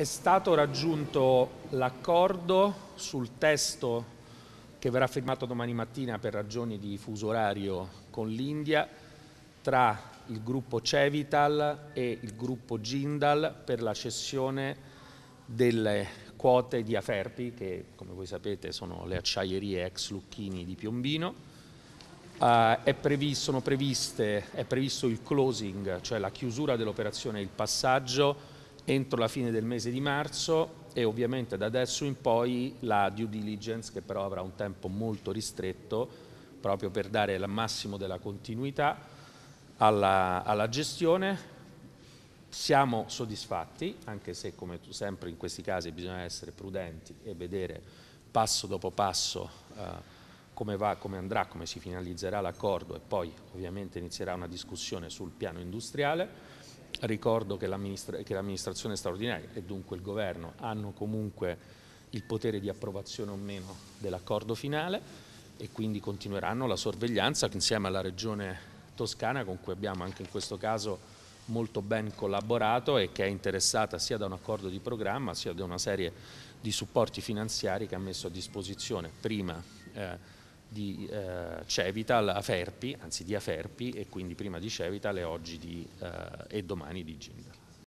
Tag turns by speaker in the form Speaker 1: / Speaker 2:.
Speaker 1: È stato raggiunto l'accordo sul testo che verrà firmato domani mattina per ragioni di fuso orario con l'India tra il gruppo Cevital e il gruppo Gindal per la cessione delle quote di Aferpi, che come voi sapete sono le acciaierie ex Lucchini di Piombino. Uh, è, previsto, previste, è previsto il closing, cioè la chiusura dell'operazione il passaggio entro la fine del mese di marzo e ovviamente da adesso in poi la due diligence che però avrà un tempo molto ristretto proprio per dare il massimo della continuità alla, alla gestione. Siamo soddisfatti, anche se come sempre in questi casi bisogna essere prudenti e vedere passo dopo passo eh, come va, come andrà, come si finalizzerà l'accordo e poi ovviamente inizierà una discussione sul piano industriale. Ricordo che, l'amministrazione straordinaria e dunque il governo hanno comunque il potere di approvazione o meno dell'accordo finale e quindi continueranno la sorveglianza insieme alla regione toscana con cui abbiamo anche in questo caso molto ben collaborato e che è interessata sia da un accordo di programma sia da una serie di supporti finanziari che ha messo a disposizione prima eh, di eh, Cevital a Ferpi, anzi di Aferpi e quindi prima di Cevital e oggi di, eh, e domani di Gindal.